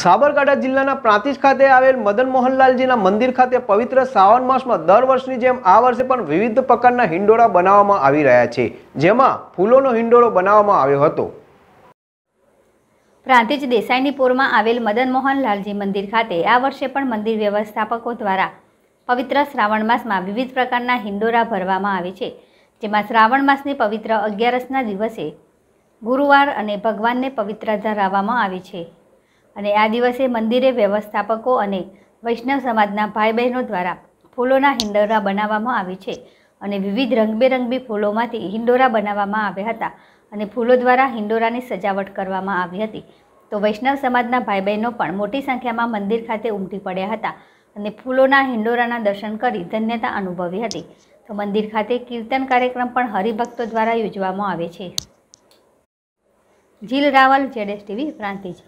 સાબરકાંઠા જિલ્લાના પ્રાંતિજ ખાતે આવેલ મદન મોહનલાલજીના મંદિર ખાતે પવિત્ર શ્રાવણ માસમાં દર વર્ષની જેમ આ વર્ષે પણ વિવિધ પ્રકારના હિંડોળા બનાવવામાં આવી રહ્યા છે જેમાં ફૂલોનો હિંડોળો બનાવવામાં આવ્યો હતો પ્રાંતિજ દેસાઈનીપુરમાં આવેલ મદન મોહનલાલજી મંદિર ખાતે આ વર્ષે પણ મંદિર વ્યવસ્થાપકો દ્વારા પવિત્ર શ્રાવણ માસમાં વિવિધ પ્રકારના હિંડોળા ભરવામાં આવે છે જેમાં શ્રાવણ માસની પવિત્ર અગિયારસના દિવસે ગુરુવાર અને ભગવાનને પવિત્ર ધરાવવામાં આવે છે અને આ દિવસે મંદિરે વ્યવસ્થાપકો અને વૈષ્ણવ સમાજના ભાઈ બહેનો દ્વારા ફૂલોના હિંડોરા બનાવવામાં આવે છે અને વિવિધ રંગબેરંગી ફૂલોમાંથી હિંડોરા બનાવવામાં આવ્યા હતા અને ફૂલો દ્વારા હિંડોરાની સજાવટ કરવામાં આવી હતી તો વૈષ્ણવ સમાજના ભાઈ બહેનો પણ મોટી સંખ્યામાં મંદિર ખાતે ઉમટી પડ્યા હતા અને ફૂલોના હિંડોરાના દર્શન કરી ધન્યતા અનુભવી હતી તો મંદિર ખાતે કીર્તન કાર્યક્રમ પણ હરિભક્તો દ્વારા યોજવામાં આવે છે જીલ રાવલ જેડેસ ટીવી પ્રાંતિજ